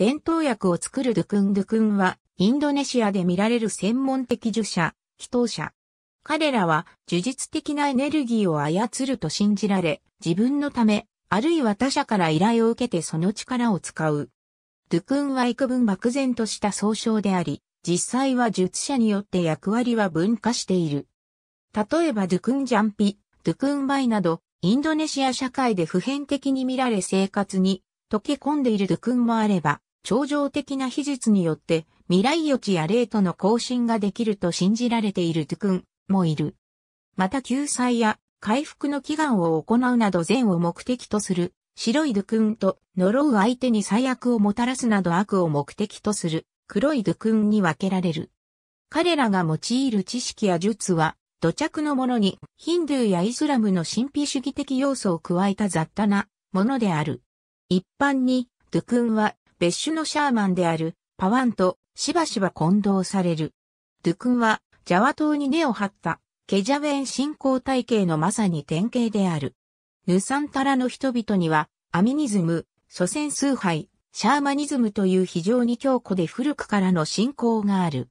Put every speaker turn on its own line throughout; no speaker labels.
伝統薬を作るドゥクンドゥクンは、インドネシアで見られる専門的樹者、祈祷者。彼らは、呪術的なエネルギーを操ると信じられ、自分のため、あるいは他者から依頼を受けてその力を使う。ドゥクンは幾分漠然とした総称であり、実際は術者によって役割は分化している。例えばドゥクンジャンピ、ドゥクンバイなど、インドネシア社会で普遍的に見られ生活に溶け込んでいるドゥクンもあれば、超常的な秘術によって未来予知や霊との交信ができると信じられているトゥクンもいる。また救済や回復の祈願を行うなど善を目的とする白いドゥクンと呪う相手に最悪をもたらすなど悪を目的とする黒いドゥクンに分けられる。彼らが用いる知識や術は土着のものにヒンドゥーやイスラムの神秘主義的要素を加えた雑多なものである。一般にドゥクンは別種のシャーマンであるパワンとしばしば混同される。ドゥクンはジャワ島に根を張ったケジャウェン信仰体系のまさに典型である。ヌサンタラの人々にはアミニズム、祖先崇拝、シャーマニズムという非常に強固で古くからの信仰がある。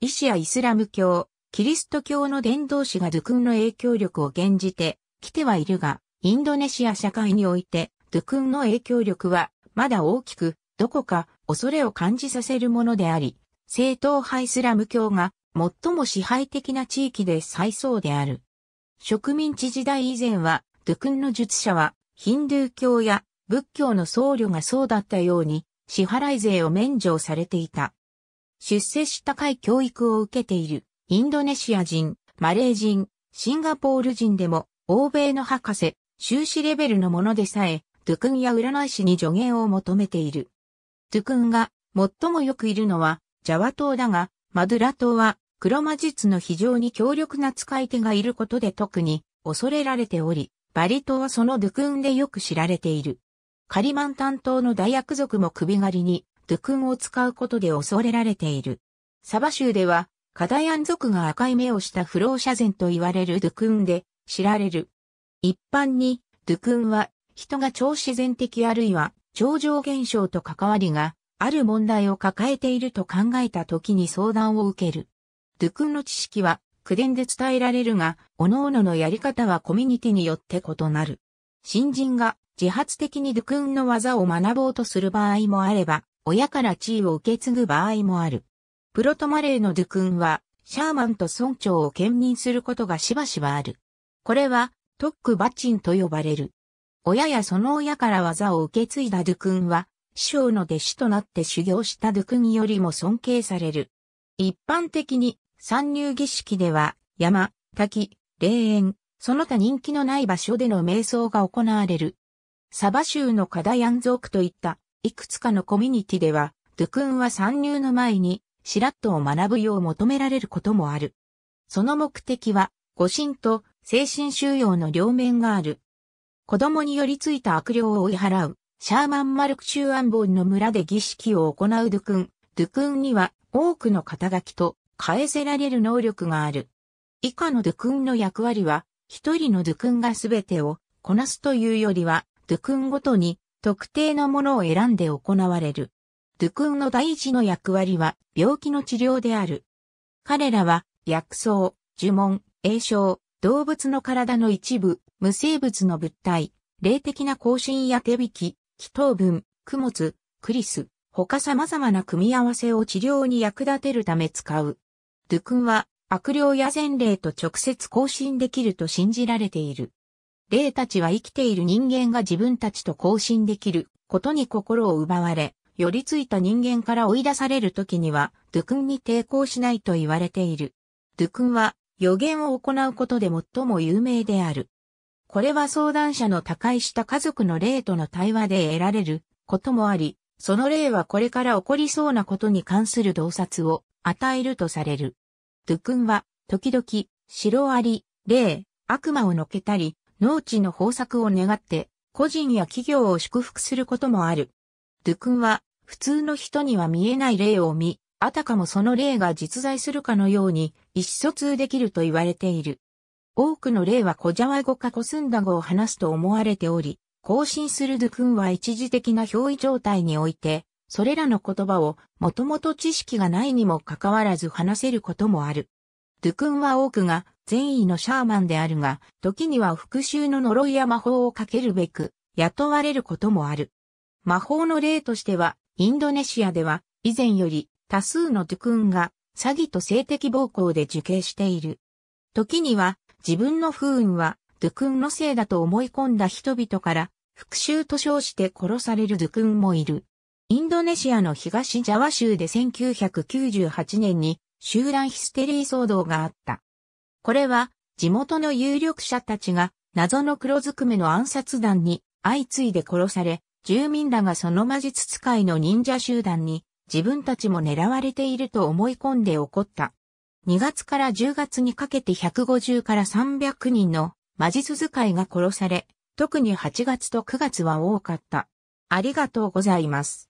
医師やイスラム教、キリスト教の伝道師がドゥクンの影響力を現じて来てはいるが、インドネシア社会においてドゥクンの影響力はまだ大きくどこか恐れを感じさせるものであり、正統派イスラム教が最も支配的な地域で最層である。植民地時代以前は、ドゥクンの術者は、ヒンドゥー教や仏教の僧侶がそうだったように、支払い税を免除されていた。出世した高い教育を受けている、インドネシア人、マレー人、シンガポール人でも、欧米の博士、修士レベルのものでさえ、ドゥクンや占い師に助言を求めている。トゥクンが最もよくいるのはジャワ島だが、マドゥラ島は黒魔術の非常に強力な使い手がいることで特に恐れられており、バリ島はそのドゥクンでよく知られている。カリマンタン島の大薬族も首狩りにドゥクンを使うことで恐れられている。サバ州ではカダヤン族が赤い目をした不老者前と言われるドゥクンで知られる。一般にドゥクンは人が超自然的あるいは超常現象と関わりがある問題を抱えていると考えた時に相談を受ける。ドゥクンの知識は口伝で伝えられるが、各々のやり方はコミュニティによって異なる。新人が自発的にドゥクンの技を学ぼうとする場合もあれば、親から地位を受け継ぐ場合もある。プロトマレーのドゥクンは、シャーマンと村長を兼任することがしばしばある。これは、トック・バチンと呼ばれる。親やその親から技を受け継いだドゥクンは、師匠の弟子となって修行したドゥクンよりも尊敬される。一般的に、参入儀式では、山、滝、霊園、その他人気のない場所での瞑想が行われる。サバ州のカダヤン族といったいくつかのコミュニティでは、ドゥクンは参入の前にシラットを学ぶよう求められることもある。その目的は、護身と精神収容の両面がある。子供に寄りついた悪霊を追い払う、シャーマンマルク州安ボンの村で儀式を行うドゥクン。ドゥクンには多くの肩書きと返せられる能力がある。以下のドゥクンの役割は、一人のドゥクンが全てをこなすというよりは、ドゥクンごとに特定のものを選んで行われる。ドゥクンの第一の役割は病気の治療である。彼らは薬草、呪文、栄唱、動物の体の一部、無生物の物体、霊的な更新や手引き、気等分、供物、クリス、他様々な組み合わせを治療に役立てるため使う。ドゥクンは悪霊や善霊と直接更新できると信じられている。霊たちは生きている人間が自分たちと更新できることに心を奪われ、寄りついた人間から追い出される時には、ドゥクンに抵抗しないと言われている。ドゥクンは予言を行うことで最も有名である。これは相談者の他界した家族の霊との対話で得られることもあり、その霊はこれから起こりそうなことに関する洞察を与えるとされる。ドゥクンは、時々、シロアリ、霊、悪魔をのけたり、農地の豊作を願って、個人や企業を祝福することもある。ドゥクンは、普通の人には見えない霊を見、あたかもその霊が実在するかのように、意思疎通できると言われている。多くの例は小ジャワ語かコスンダ語を話すと思われており、更新するドゥクンは一時的な表意状態において、それらの言葉をもともと知識がないにもかかわらず話せることもある。ドゥクンは多くが善意のシャーマンであるが、時には復讐の呪いや魔法をかけるべく、雇われることもある。魔法の例としては、インドネシアでは、以前より多数のドゥクンが詐欺と性的暴行で受刑している。時には自分の不運はドゥクンのせいだと思い込んだ人々から復讐と称して殺されるドゥクンもいる。インドネシアの東ジャワ州で1998年に集団ヒステリー騒動があった。これは地元の有力者たちが謎の黒ずくめの暗殺団に相次いで殺され、住民らがその魔術使いの忍者集団に自分たちも狙われていると思い込んで起こった2月から10月にかけて150から300人の魔術使いが殺され、特に8月と9月は多かった。ありがとうございます。